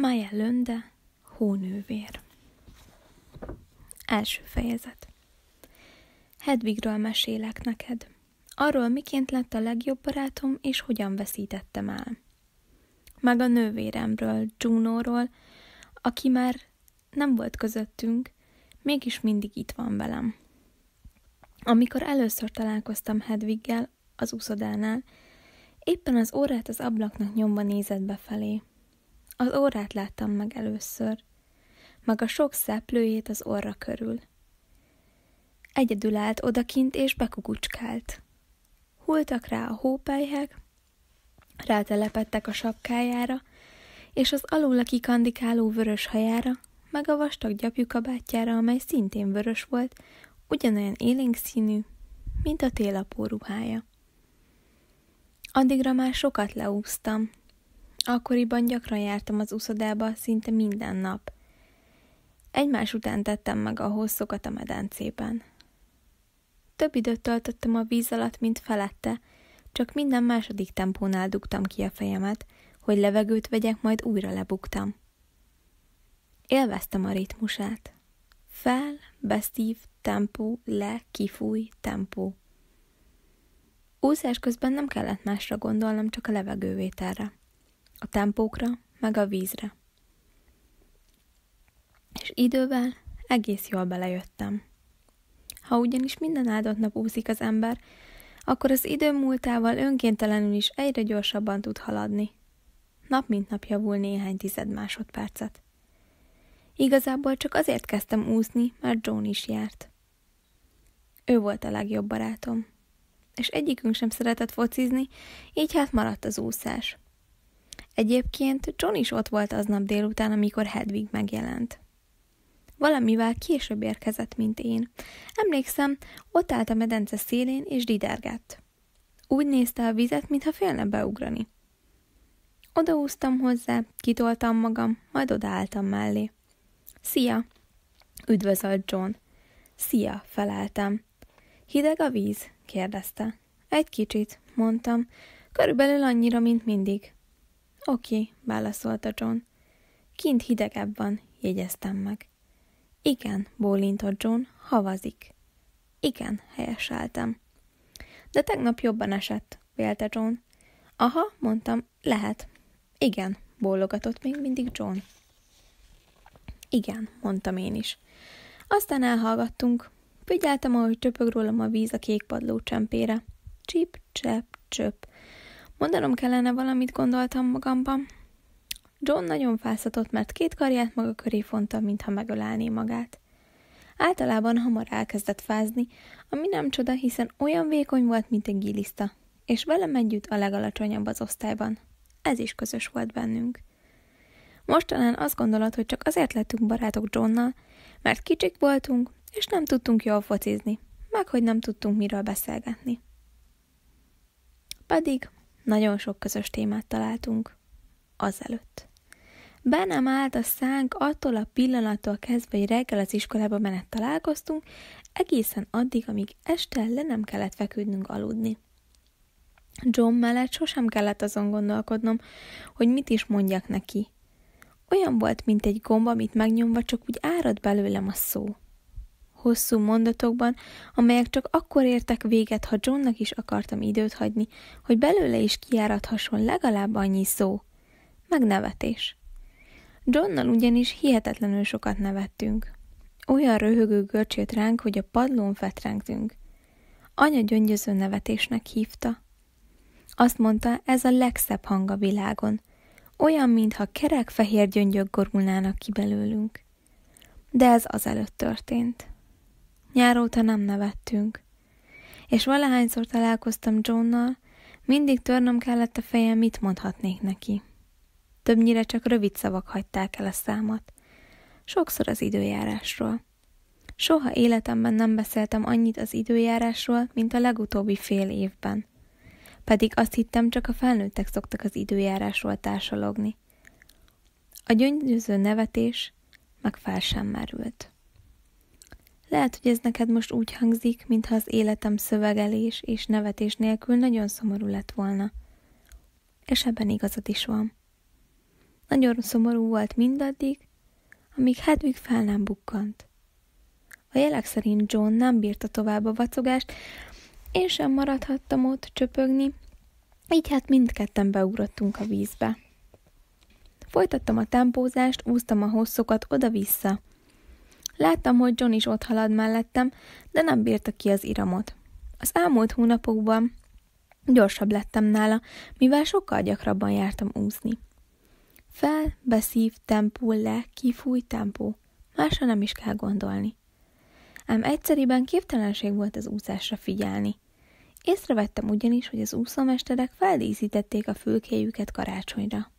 Maja Lönde, Hónővér. Első fejezet. Hedvigről mesélek neked. Arról, miként lett a legjobb barátom, és hogyan veszítettem el. Meg a nővéremről, Junóról, aki már nem volt közöttünk, mégis mindig itt van velem. Amikor először találkoztam Hedviggel az úszodánál, éppen az órát az ablaknak nyomva nézett befelé – az órát láttam meg először, meg a sok szeplőjét az orra körül. Egyedül állt odakint és bekukucskált. Hultak rá a hópelyhek, rátelepettek a sapkájára, és az alul kikandikáló vörös hajára, meg a vastag gyapjú kabátjára, amely szintén vörös volt, ugyanolyan élénk színű, mint a télapó ruhája. Addigra már sokat leúztam, Akkoriban gyakran jártam az uszodába szinte minden nap. Egymás után tettem meg a hosszokat a medencében. Több időt töltöttem a víz alatt, mint felette, csak minden második tempónál dugtam ki a fejemet, hogy levegőt vegyek, majd újra lebuktam. Élveztem a ritmusát. Fel, beszív, tempó, le, kifúj, tempó. Úszás közben nem kellett másra gondolnom, csak a levegővételre a tempókra, meg a vízre. És idővel egész jól belejöttem. Ha ugyanis minden áldott nap úszik az ember, akkor az idő múltával önkéntelenül is egyre gyorsabban tud haladni. Nap mint nap javul néhány tized másodpercet. Igazából csak azért kezdtem úszni, mert John is járt. Ő volt a legjobb barátom. És egyikünk sem szeretett focizni, így hát maradt az úszás. Egyébként John is ott volt aznap délután, amikor Hedwig megjelent. Valamivel később érkezett, mint én. Emlékszem, ott állt a medence szélén, és didergett. Úgy nézte a vizet, mintha félne beugrani. Odaúztam hozzá, kitoltam magam, majd odaálltam mellé. Szia! Üdvözölt John. Szia, feleltem. Hideg a víz? kérdezte. Egy kicsit, mondtam. Körülbelül annyira, mint mindig. Oké, válaszolta John. Kint hidegebb van, jegyeztem meg. Igen, bólintott John, havazik. Igen, helyeseltem. De tegnap jobban esett, vélte John. Aha, mondtam, lehet. Igen, bólogatott még mindig John. Igen, mondtam én is. Aztán elhallgattunk. Figyeltem, ahogy csöpög rólam a víz a kék padló csempére. Csip, csep, csöp. Mondanom kellene valamit, gondoltam magamban. John nagyon fászatott, mert két karját maga köré fonta, mintha megölelné magát. Általában hamar elkezdett fázni, ami nem csoda, hiszen olyan vékony volt, mint egy giliszta, és velem együtt a legalacsonyabb az osztályban. Ez is közös volt bennünk. Most talán azt gondolod, hogy csak azért lettünk barátok Johnnal, mert kicsik voltunk, és nem tudtunk jól focizni, meg hogy nem tudtunk miről beszélgetni. Pedig nagyon sok közös témát találtunk azelőtt. Bennem nem állt a szánk attól a pillanattól kezdve, hogy reggel az iskolába menet találkoztunk, egészen addig, amíg este le nem kellett feküdnünk aludni. John mellett sosem kellett azon gondolkodnom, hogy mit is mondjak neki. Olyan volt, mint egy gomba, amit megnyomva csak úgy árad belőlem a szó hosszú mondatokban, amelyek csak akkor értek véget, ha Johnnak is akartam időt hagyni, hogy belőle is kiárathasson legalább annyi szó. Megnevetés. Johnnal ugyanis hihetetlenül sokat nevettünk. Olyan röhögő görcsét ránk, hogy a padlón fetrengtünk. Anya gyöngyöző nevetésnek hívta. Azt mondta, ez a legszebb hang a világon. Olyan, mintha kerek fehér gyöngyök gorulnának ki belőlünk. De ez azelőtt történt. Nyáróta nem nevettünk. És valahányszor találkoztam Johnnal, mindig törnöm kellett a fejem, mit mondhatnék neki. Többnyire csak rövid szavak hagyták el a számat. Sokszor az időjárásról. Soha életemben nem beszéltem annyit az időjárásról, mint a legutóbbi fél évben. Pedig azt hittem, csak a felnőttek szoktak az időjárásról társalogni. A gyöngyöző nevetés meg fel sem merült. Lehet, hogy ez neked most úgy hangzik, mintha az életem szövegelés és nevetés nélkül nagyon szomorú lett volna. És ebben igazad is van. Nagyon szomorú volt mindaddig, amíg Hedwig fel nem bukkant. A jelek szerint John nem bírta tovább a vacogást, én sem maradhattam ott csöpögni, így hát mindketten beugrottunk a vízbe. Folytattam a tempózást, úsztam a hosszokat oda-vissza, Láttam, hogy John is ott halad mellettem, de nem bírta ki az iramot. Az elmúlt hónapokban gyorsabb lettem nála, mivel sokkal gyakrabban jártam úszni. Fel, beszív, tempó, le, kifúj, tempó. Másra nem is kell gondolni. Ám egyszeriben képtelenség volt az úszásra figyelni. Észrevettem ugyanis, hogy az úszómesterek feldíszítették a fülkéjüket karácsonyra.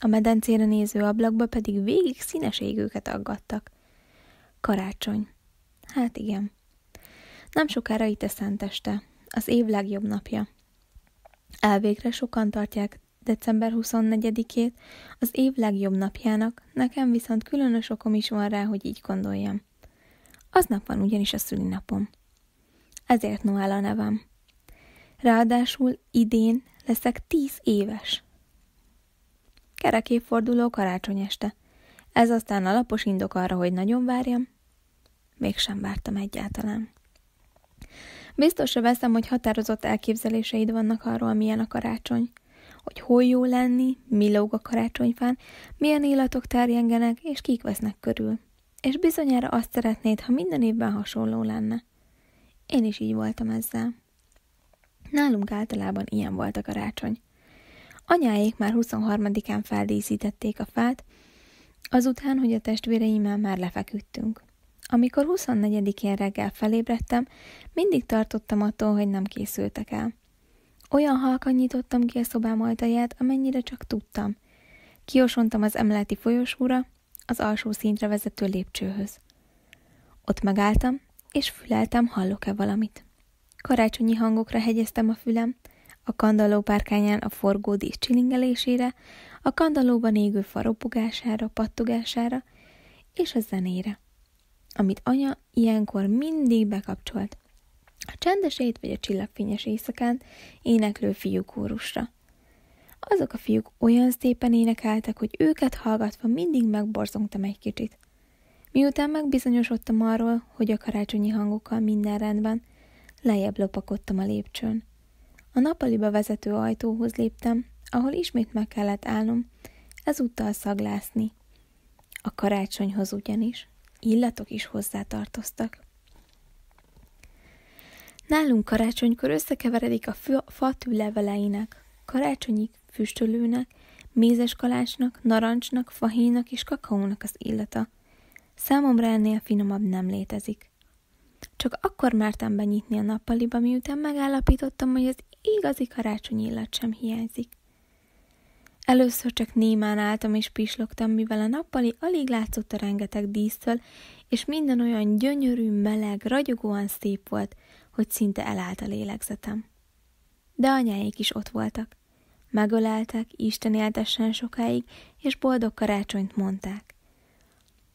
A medencére néző ablakba pedig végig színes égőket aggattak. Karácsony. Hát igen. Nem sokára itt a szenteste, az év legjobb napja. Elvégre sokan tartják december 24-ét az év legjobb napjának, nekem viszont különös okom is van rá, hogy így gondoljam. Aznap van ugyanis a szülinapom. Ezért Noel a nevem. Ráadásul idén leszek tíz éves. Kerek évforduló karácsony este. Ez aztán alapos indok arra, hogy nagyon várjam, Mégsem vártam egyáltalán. Biztosra veszem, hogy határozott elképzeléseid vannak arról, milyen a karácsony. Hogy hol jó lenni, mi lóg a karácsonyfán, milyen illatok terjengenek, és kik vesznek körül. És bizonyára azt szeretnéd, ha minden évben hasonló lenne. Én is így voltam ezzel. Nálunk általában ilyen volt a karácsony. Anyáék már 23-án feldíszítették a fát, azután, hogy a testvéreimmel már lefeküdtünk. Amikor 24-én reggel felébredtem, mindig tartottam attól, hogy nem készültek el. Olyan halkan nyitottam ki a szobám ajtaját, amennyire csak tudtam. Kiosontam az emeleti folyosóra, az alsó szintre vezető lépcsőhöz. Ott megálltam, és füleltem, hallok-e valamit. Karácsonyi hangokra hegyeztem a fülem, a kandalló párkányán a forgó dísz csilingelésére, a kandallóban égő faropogására, pattogására és a zenére amit anya ilyenkor mindig bekapcsolt. A csendes vagy a csillagfényes éjszakán éneklő fiúkórusra. Azok a fiúk olyan szépen énekeltek, hogy őket hallgatva mindig megborzongtam egy kicsit. Miután megbizonyosodtam arról, hogy a karácsonyi hangokkal minden rendben, lejjebb lopakodtam a lépcsőn. A napaliba vezető ajtóhoz léptem, ahol ismét meg kellett állnom, ezúttal szaglászni. A karácsonyhoz ugyanis illatok is hozzátartoztak. Nálunk karácsonykor összekeveredik a fő, fatű leveleinek, karácsonyi füstölőnek, mézes kalácsnak, narancsnak, fahéjnak és kakaónak az illata. Számomra ennél finomabb nem létezik. Csak akkor mertem benyitni a nappaliba, miután megállapítottam, hogy az igazi karácsonyi illat sem hiányzik. Először csak némán álltam és pislogtam, mivel a nappali alig látszott a rengeteg dísztől, és minden olyan gyönyörű, meleg, ragyogóan szép volt, hogy szinte elállt a lélegzetem. De anyáik is ott voltak. Megöleltek, Isten éltessen sokáig, és boldog karácsonyt mondták.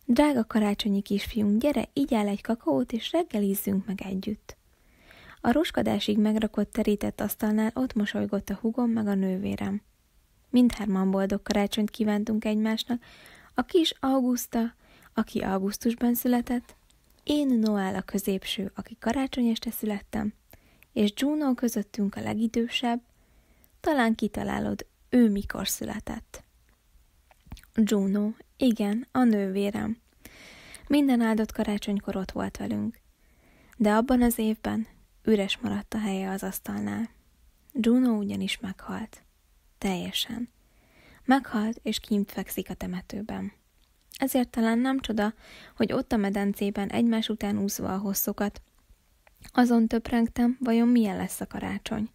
Drága karácsonyi kisfiunk, gyere, igyál egy kakaót, és reggelizzünk meg együtt. A roskadásig megrakott terített asztalnál ott mosolygott a hugom meg a nővérem. Mindhárman boldog karácsonyt kívántunk egymásnak. A kis Augusta, aki augusztusban született, én Noel a középső, aki karácsony este születtem, és Juno közöttünk a legidősebb, talán kitalálod, ő mikor született. Juno, igen, a nővérem. Minden áldott karácsonykor ott volt velünk. De abban az évben üres maradt a helye az asztalnál. Juno ugyanis meghalt teljesen. Meghalt és kint fekszik a temetőben. Ezért talán nem csoda, hogy ott a medencében egymás után úszva a hosszokat. Azon töprengtem, vajon milyen lesz a karácsony.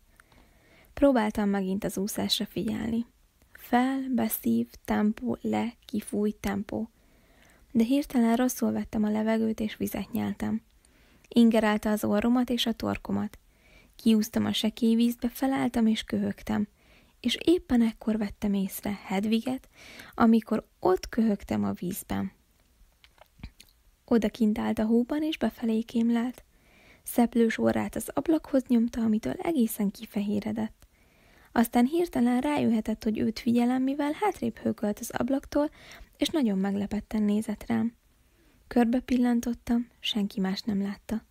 Próbáltam megint az úszásra figyelni. Fel, beszív, tempó, le, kifúj, tempó. De hirtelen rosszul vettem a levegőt és vizet nyeltem. Ingerelte az orromat és a torkomat. Kiúztam a sekély vízbe, felálltam és köhögtem és éppen ekkor vettem észre Hedviget, amikor ott köhögtem a vízben. Oda kint állt a hóban, és befelé kémlelt. Szeplős orrát az ablakhoz nyomta, amitől egészen kifehéredett. Aztán hirtelen rájöhetett, hogy őt figyelem, mivel hátrébb hőkölt az ablaktól, és nagyon meglepetten nézett rám. Körbe pillantottam, senki más nem látta.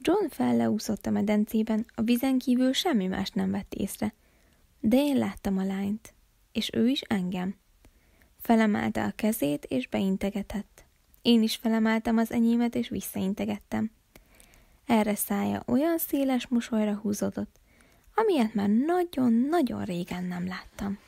John felleúszott a medencében, a vizen kívül semmi más nem vett észre de én láttam a lányt, és ő is engem. Felemelte a kezét, és beintegetett. Én is felemeltem az enyémet, és visszaintegettem. Erre szája olyan széles mosolyra húzódott, amilyet már nagyon-nagyon régen nem láttam.